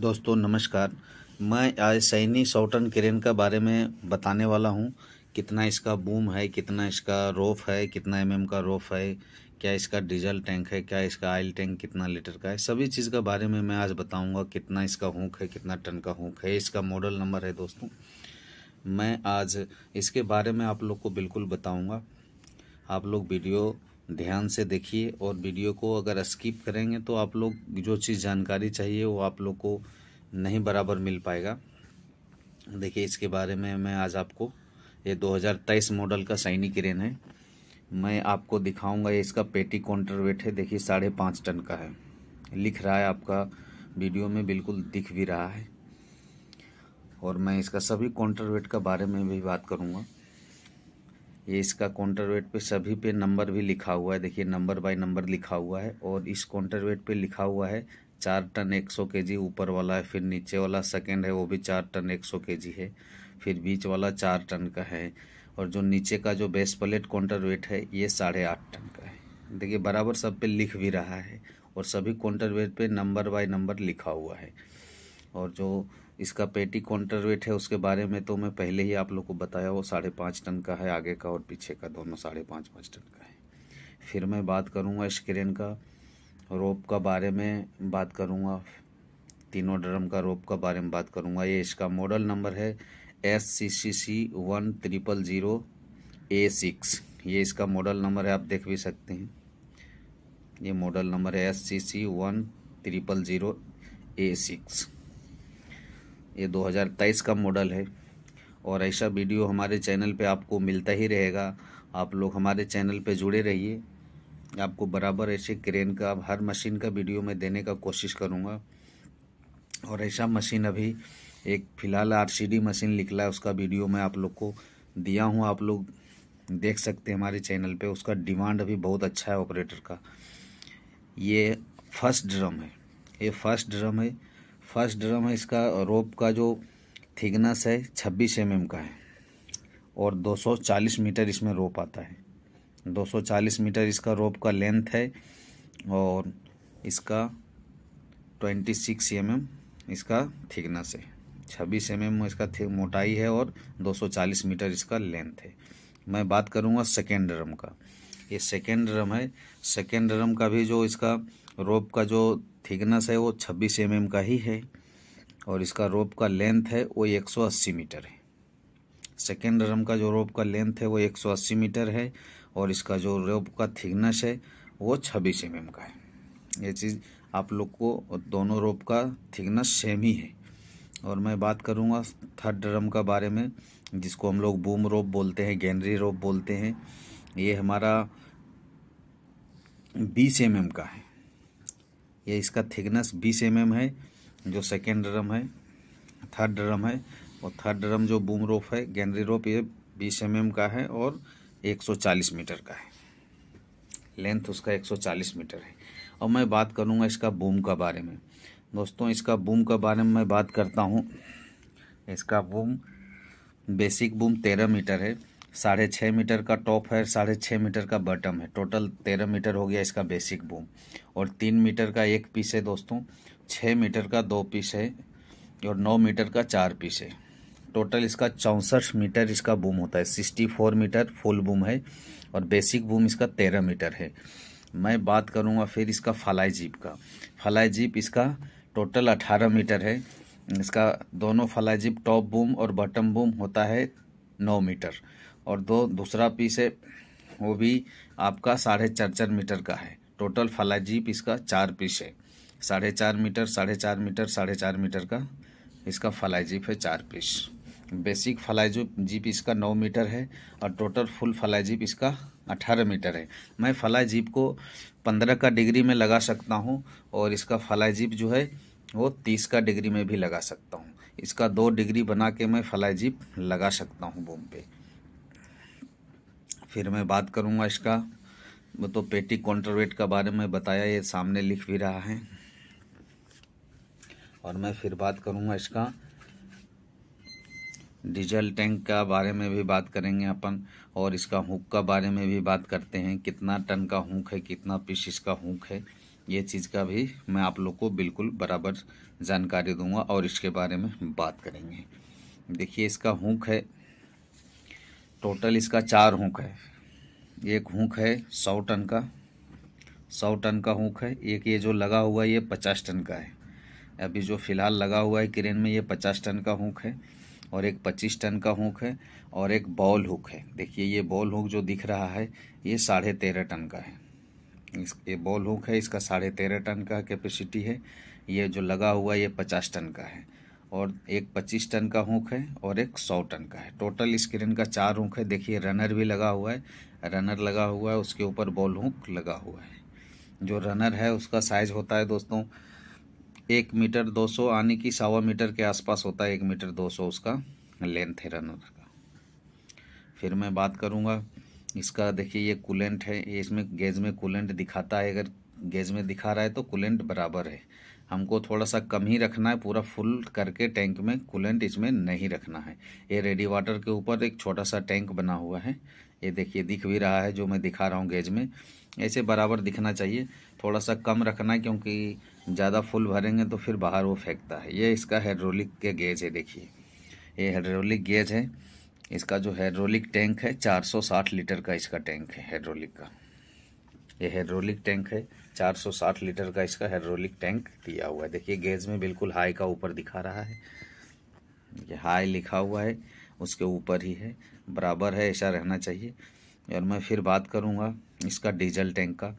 दोस्तों नमस्कार मैं आज सैनी सौटन क्रेन का बारे में बताने वाला हूँ कितना इसका बूम है कितना इसका रोफ है कितना एम mm का रोफ है क्या इसका डीजल टैंक है क्या इसका आयल टैंक कितना लीटर का है सभी चीज़ के बारे में मैं आज बताऊंगा कितना इसका हुक है कितना टन का हुक है इसका मॉडल नंबर है दोस्तों मैं आज इसके बारे में आप लोग को बिल्कुल बताऊँगा आप लोग वीडियो ध्यान से देखिए और वीडियो को अगर स्किप करेंगे तो आप लोग जो चीज़ जानकारी चाहिए वो आप लोग को नहीं बराबर मिल पाएगा देखिए इसके बारे में मैं आज आपको ये 2023 मॉडल का साइनी क्रेन है मैं आपको दिखाऊंगा ये इसका पेटी काउंटर वेट है देखिए साढ़े पाँच टन का है लिख रहा है आपका वीडियो में बिल्कुल दिख भी रहा है और मैं इसका सभी काउंटर वेट का बारे में भी बात करूँगा ये इसका काउंटर वेट पर सभी पे नंबर भी लिखा हुआ है देखिए नंबर बाय नंबर लिखा हुआ है और इस काउंटर वेट पर लिखा हुआ है चार टन एक सौ के जी ऊपर वाला है फिर नीचे वाला सेकेंड है वो भी चार टन एक सौ के जी है फिर बीच वाला चार टन का है और जो नीचे का जो बेस प्लेट काउंटर वेट है ये साढ़े आठ टन का है देखिए बराबर सब पे लिख भी रहा है और सभी काउंटर वेट पे नंबर बाय नंबर लिखा हुआ है और जो इसका पेटी काउंटर वेट है उसके बारे में तो मैं पहले ही आप लोग को बताया वो साढ़े पाँच टन का है आगे का और पीछे का दोनों साढ़े पाँच पाँच टन का है फिर मैं बात करूँगा स्क्रेन का रोप का बारे में बात करूँगा तीनों ड्रम का रोप का बारे में बात करूँगा ये इसका मॉडल नंबर है S C C C one triple zero A six ये इसका मॉडल नंबर है आप देख भी सकते हैं ये मॉडल नंबर है S C C one triple zero A six ये 2023 का मॉडल है और ऐसा वीडियो हमारे चैनल पे आपको मिलता ही रहेगा आप लोग हमारे चैनल पे जुड़े रहिए आपको बराबर ऐसे क्रेन का हर मशीन का वीडियो मैं देने का कोशिश करूँगा और ऐसा मशीन अभी एक फ़िलहाल आरसीडी मशीन निकला है उसका वीडियो मैं आप लोग को दिया हूँ आप लोग देख सकते हैं हमारे चैनल पे उसका डिमांड अभी बहुत अच्छा है ऑपरेटर का ये फर्स्ट ड्रम है ये फर्स्ट ड्रम है फर्स्ट ड्रम है इसका रोप का जो थिकनेस है छब्बीस एम mm का है और 240 मीटर इसमें रोप आता है 240 मीटर इसका रोप का लेंथ है और इसका 26 सिक्स mm इसका थिकनेस है 26 एम इसका मोटाई है और 240 मीटर इसका लेंथ है मैं बात करूँगा सेकेंड ड्रम का ये सेकेंड ड्रम है सेकेंड ड्रम का भी जो इसका रोप का जो थिकनेस है वो 26 एम mm का ही है और इसका रोप का लेंथ है वो 180 मीटर है सेकेंड रम का जो रोप का लेंथ है वो 180 मीटर है और इसका जो रोप का थिकनेस है वो 26 एम mm का है ये चीज़ आप लोग को दोनों रोप का थिकनेस सेम ही है और मैं बात करूँगा थर्ड ड्रम का बारे में जिसको हम लोग बूम रोप बोलते हैं गैनरी रोप बोलते हैं ये हमारा बीस एम mm का है यह इसका थिकनेस बीस एम mm है जो सेकेंड ड्रम है थर्ड ड्रम है और थर्ड ड्रम जो बूम रोप है गैनरी रोप ये बीस एम mm का है और 140 मीटर का है लेंथ उसका 140 मीटर है और मैं बात करूँगा इसका बूम का बारे में दोस्तों इसका बूम का बारे में मैं बात करता हूँ इसका बूम बेसिक बूम तेरह मीटर है साढ़े छः मीटर का टॉप है साढ़े छः मीटर का बॉटम है टोटल तेरह मीटर हो गया इसका बेसिक बूम और तीन मीटर का एक पीस है दोस्तों छः मीटर का दो पीस है और नौ मीटर का चार पीस है टोटल इसका चौंसठ मीटर इसका बूम होता है sixty four metre full boom है और बेसिक बूम इसका तेरह मीटर है मैं बात करूँगा फिर इसका फलाई जीप का फलाई जीप इसका टोटल अठारह मीटर है इसका दोनों फलाई जीप टॉप बूम और बॉटम बूम होता है नौ मीटर और दो दूसरा पीस है वो भी आपका साढ़े चार चार मीटर का है टोटल फलाजीप इसका चार पीस है साढ़े चार मीटर साढ़े चार मीटर साढ़े चार मीटर का इसका फलाजीप है चार पीस बेसिक फलाजीप जीप इसका नौ मीटर है और टोटल फुल जीप इसका अठारह मीटर है मैं फलाजीप को पंद्रह का डिग्री में लगा सकता हूँ और इसका फलाजीप जो है वो तीस का डिग्री में भी लगा सकता हूँ इसका दो डिग्री बना के मैं फलाजीप लगा सकता हूँ बोम पे फिर मैं बात करूँगा इसका तो पेटी कॉन्ट्रवेट का बारे में बताया ये सामने लिख भी रहा है और मैं फिर बात करूँगा इसका डीजल टैंक का बारे में भी बात करेंगे अपन और इसका हुक का बारे में भी बात करते हैं कितना टन का हुक है कितना पीस इसका हुक है ये चीज़ का भी मैं आप लोग को बिल्कुल बराबर जानकारी दूंगा और इसके बारे में बात करेंगे देखिए इसका हुक है टोटल इसका चार हुक है एक हुक है सौ टन का सौ टन का हुक है एक ये जो लगा हुआ है ये पचास टन का है अभी जो फ़िलहाल लगा हुआ है क्रेन में ये पचास टन का हुक है और एक पच्चीस टन का हुक है और एक बॉल हुक है देखिए ये बॉल हुक जो दिख रहा है ये साढ़े तेरह टन का है इस ये बॉल हुक है इसका साढ़े तेरह टन का कैपेसिटी है ये जो लगा हुआ है ये पचास टन का है और एक 25 टन का हुक है और एक 100 टन का है टोटल स्क्रीन का चार हुक है देखिए रनर भी लगा हुआ है रनर लगा हुआ है उसके ऊपर बॉल हुक लगा हुआ है जो रनर है उसका साइज होता है दोस्तों एक मीटर 200 आने की सवा मीटर के आसपास होता है एक मीटर 200 उसका लेंथ है रनर का फिर मैं बात करूँगा इसका देखिए ये कूलेंट है इसमें गेज में कूलेंट दिखाता है अगर गेज में दिखा रहा है तो कूलेंट बराबर है हमको थोड़ा सा कम ही रखना है पूरा फुल करके टैंक में कूलेंट इसमें नहीं रखना है ये रेडी वाटर के ऊपर एक छोटा सा टैंक बना हुआ है ये देखिए दिख भी रहा है जो मैं दिखा रहा हूँ गेज में ऐसे बराबर दिखना चाहिए थोड़ा सा कम रखना है क्योंकि ज़्यादा फुल भरेंगे तो फिर बाहर वो फेंकता है ये इसका हेड्रोलिक के गेज है देखिए ये हेड्रोलिक गेज है इसका जो हेड्रोलिक टैंक है 460 लीटर का इसका टैंक है हाइड्रोलिक का ये हेड्रोलिक टैंक है 460 लीटर का इसका हेड्रोलिक टैंक दिया हुआ है देखिए गेज में बिल्कुल हाई का ऊपर दिखा रहा है ये हाई लिखा हुआ है उसके ऊपर ही है बराबर है ऐसा रहना चाहिए और मैं फिर बात करूँगा इसका डीजल टैंक का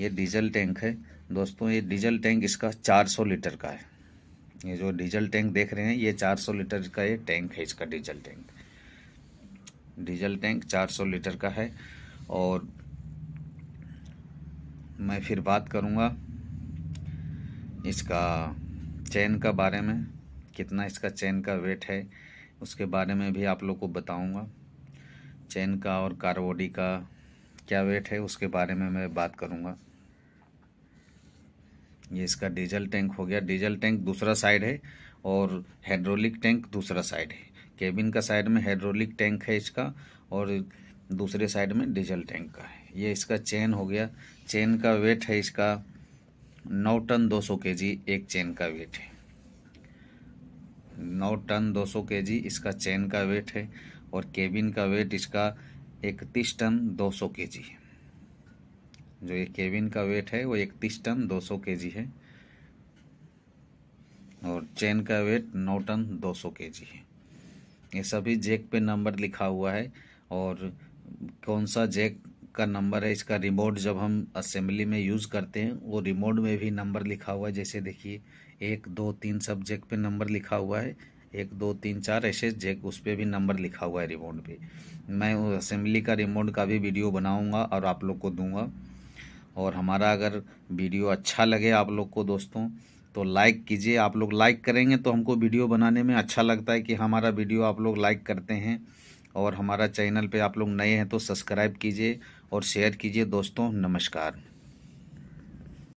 ये डीजल टैंक है दोस्तों ये डीजल टैंक इसका 400 लीटर का है ये जो डीजल टैंक देख रहे हैं ये 400 लीटर का ये टैंक है इसका diesel tank diesel tank 400 litre का है और मैं फिर बात करूँगा इसका चैन का बारे में कितना इसका चैन का वेट है उसके बारे में भी आप लोग को बताऊँगा चैन का और कारबोडी का क्या वेट है उसके बारे में मैं बात करूँगा ये इसका डीजल टैंक हो गया डीजल टैंक दूसरा साइड है और हाइड्रोलिक टैंक दूसरा साइड है केबिन का साइड में हाइड्रोलिक टैंक है इसका और दूसरे साइड में डीजल टैंक का है ये इसका चेन हो गया चेन का वेट है इसका नौ टन दो सौ के जी एक चेन का वेट है नौ टन दो सौ के जी इसका चेन का वेट है और केबिन का वेट इसका इकतीस टन दो सौ के जी है जो ये केबिन का वेट है वो इकतीस टन दो सौ के जी है और चेन का वेट नौ टन दो सौ के जी है ये सभी जैक पे नंबर लिखा हुआ है और कौन सा जैक का नंबर है इसका रिमोट जब हम असेंबली में यूज़ करते हैं वो रिमोट में भी नंबर लिखा हुआ है जैसे देखिए एक दो तीन सब्जेक्ट पे नंबर लिखा हुआ है एक दो तीन चार ऐसे जेक उस पर भी नंबर लिखा हुआ है रिमोट पे मैं असेंबली का रिमोट का भी वीडियो बनाऊँगा और आप लोग को दूँगा और हमारा अगर वीडियो अच्छा लगे आप लोग को दोस्तों तो लाइक कीजिए आप लोग लाइक करेंगे तो हमको वीडियो बनाने में अच्छा लगता है कि हमारा वीडियो आप लोग लाइक करते हैं और हमारा चैनल पे आप लोग नए हैं तो सब्सक्राइब कीजिए और शेयर कीजिए दोस्तों नमस्कार